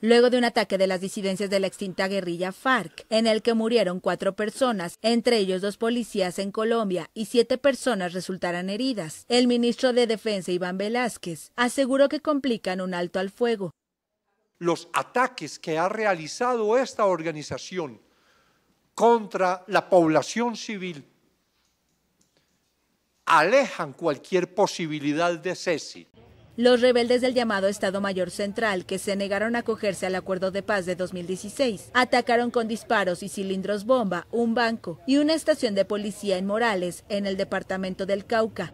luego de un ataque de las disidencias de la extinta guerrilla FARC, en el que murieron cuatro personas, entre ellos dos policías en Colombia, y siete personas resultaron heridas. El ministro de Defensa, Iván Velázquez, aseguró que complican un alto al fuego. Los ataques que ha realizado esta organización contra la población civil alejan cualquier posibilidad de cese los rebeldes del llamado Estado Mayor Central, que se negaron a acogerse al acuerdo de paz de 2016, atacaron con disparos y cilindros bomba un banco y una estación de policía en Morales, en el departamento del Cauca.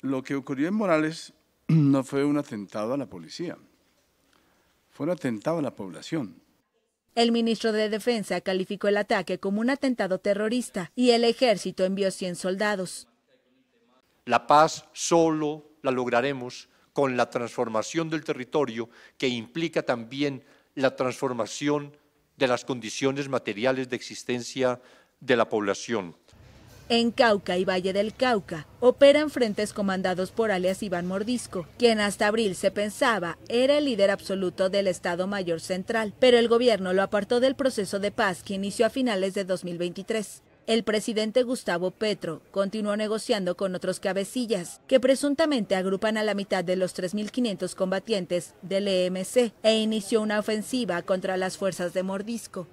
Lo que ocurrió en Morales no fue un atentado a la policía, fue un atentado a la población. El ministro de Defensa calificó el ataque como un atentado terrorista y el ejército envió 100 soldados. La paz solo la lograremos con la transformación del territorio que implica también la transformación de las condiciones materiales de existencia de la población. En Cauca y Valle del Cauca operan frentes comandados por alias Iván Mordisco, quien hasta abril se pensaba era el líder absoluto del Estado Mayor Central, pero el gobierno lo apartó del proceso de paz que inició a finales de 2023. El presidente Gustavo Petro continuó negociando con otros cabecillas, que presuntamente agrupan a la mitad de los 3.500 combatientes del EMC, e inició una ofensiva contra las fuerzas de Mordisco.